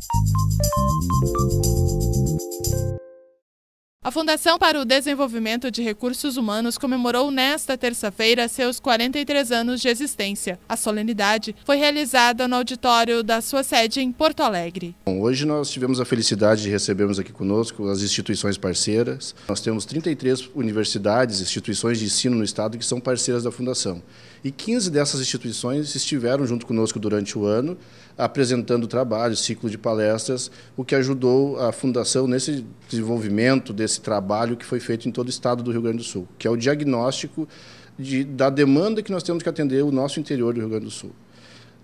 Thank you. A Fundação para o Desenvolvimento de Recursos Humanos comemorou nesta terça-feira seus 43 anos de existência. A solenidade foi realizada no auditório da sua sede em Porto Alegre. Bom, hoje nós tivemos a felicidade de recebermos aqui conosco as instituições parceiras. Nós temos 33 universidades, instituições de ensino no estado que são parceiras da Fundação. E 15 dessas instituições estiveram junto conosco durante o ano, apresentando trabalho, ciclo de palestras, o que ajudou a Fundação nesse desenvolvimento desse esse trabalho que foi feito em todo o estado do Rio Grande do Sul, que é o diagnóstico de, da demanda que nós temos que atender o nosso interior do Rio Grande do Sul.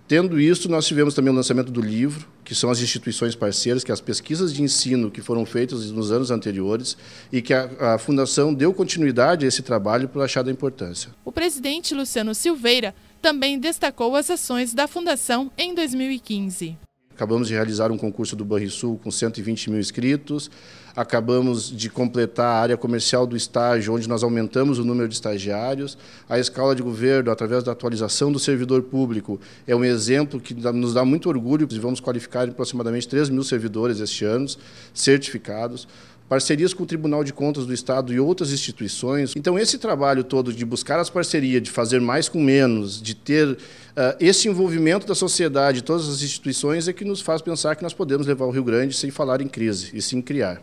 Tendo isso, nós tivemos também o lançamento do livro, que são as instituições parceiras, que é as pesquisas de ensino que foram feitas nos anos anteriores e que a, a Fundação deu continuidade a esse trabalho por achar da importância. O presidente Luciano Silveira também destacou as ações da Fundação em 2015. Acabamos de realizar um concurso do Banrisul com 120 mil inscritos. Acabamos de completar a área comercial do estágio, onde nós aumentamos o número de estagiários. A escala de governo, através da atualização do servidor público, é um exemplo que nos dá muito orgulho. Vamos qualificar aproximadamente 3 mil servidores este ano, certificados parcerias com o Tribunal de Contas do Estado e outras instituições. Então, esse trabalho todo de buscar as parcerias, de fazer mais com menos, de ter uh, esse envolvimento da sociedade, todas as instituições, é que nos faz pensar que nós podemos levar o Rio Grande sem falar em crise e sim criar.